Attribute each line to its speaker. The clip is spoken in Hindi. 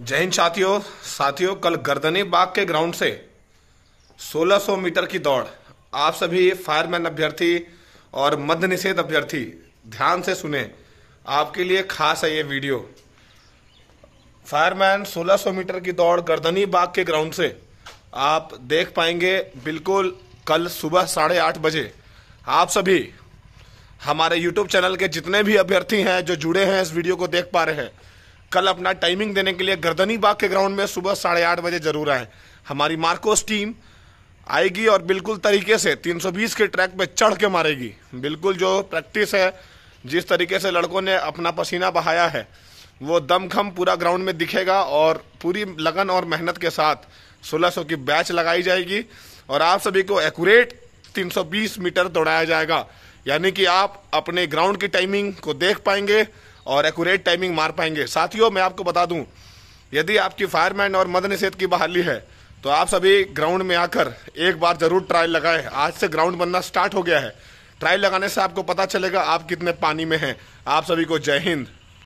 Speaker 1: जय हिंद साथियों साथियों कल गर्दनी बाग के ग्राउंड से 1600 मीटर की दौड़ आप सभी फायरमैन अभ्यर्थी और मध्य निषेध अभ्यर्थी ध्यान से सुने आपके लिए खास है ये वीडियो फायरमैन 1600 मीटर की दौड़ गर्दनी बाग के ग्राउंड से आप देख पाएंगे बिल्कुल कल सुबह साढ़े आठ बजे आप सभी हमारे यूट्यूब चैनल के जितने भी अभ्यर्थी हैं जो जुड़े हैं इस वीडियो को देख पा रहे हैं कल अपना टाइमिंग देने के लिए गर्दनी बाग के ग्राउंड में सुबह साढ़े आठ बजे जरूर आए हमारी मार्कोस टीम आएगी और बिल्कुल तरीके से 320 के ट्रैक पे चढ़ के मारेगी बिल्कुल जो प्रैक्टिस है जिस तरीके से लड़कों ने अपना पसीना बहाया है वो दमखम पूरा ग्राउंड में दिखेगा और पूरी लगन और मेहनत के साथ 1600 की बैच लगाई जाएगी और आप सभी को एक्यूरेट 320 मीटर दौड़ाया जाएगा यानी कि आप अपने ग्राउंड की टाइमिंग को देख पाएंगे और एक्यूरेट टाइमिंग मार पाएंगे साथियों मैं आपको बता दूं यदि आपकी फायरमैन और मदन सेत की बहाली है तो आप सभी ग्राउंड में आकर एक बार जरूर ट्रायल लगाएं आज से ग्राउंड बनना स्टार्ट हो गया है ट्रायल लगाने से आपको पता चलेगा आप कितने पानी में हैं आप सभी को जय हिंद